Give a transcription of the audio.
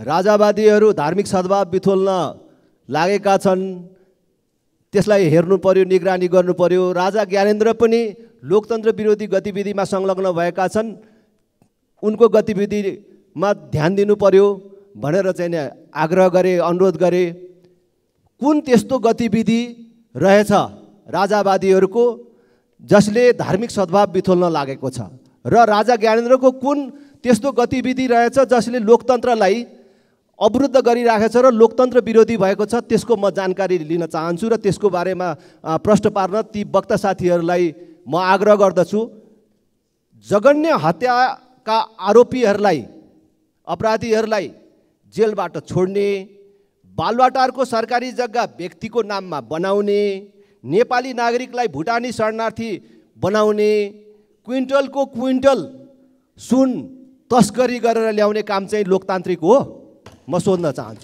राजावादीहरू धार्मिक सद्भाव बिथोल्न लागेका छन् त्यसलाई हेर्नु पर्यो निगरानी गर्नु पर्यो राजा ज्ञानेन्द्र पनि लोकतन्त्र विरोधी गतिविधिमा संलग्न भएका छन् उनको गतिविधिमा ध्यान दिनु पर्यो भनेर चाहिँ आग्रह गरे अनुरोध गरे कुन त्यस्तो गतिविधि रहेछ राजावादीहरूको जसले धार्मिक सद्भाव बिथोल्न लागेको छ र राजा ज्ञानेन्द्रको कुन त्यस्तो गतिविधि रहेछ जसले लोकतन्त्रलाई अवरुद्ध गरिराखेको छ र लोकतन्त्र विरोधी भएको छ त्यसको म जानकारी लिन चाहन्छु र त्यसको बारेमा प्रश्न पार्न ती वक्ता साथीहरूलाई म आग्रह गर्दछु जगन्य हत्याका आरोपीहरूलाई अपराधीहरूलाई जेलबाट छोड्ने बालवाटारको सरकारी जग्गा व्यक्तिको नाममा बनाउने नेपाली नागरिकलाई भुटानी शरणार्थी बनाउने क्विन्टलको क्विन्टल सुन तस्करी गरेर ल्याउने काम चाहिँ लोकतान्त्रिक हो 么说呢，咱。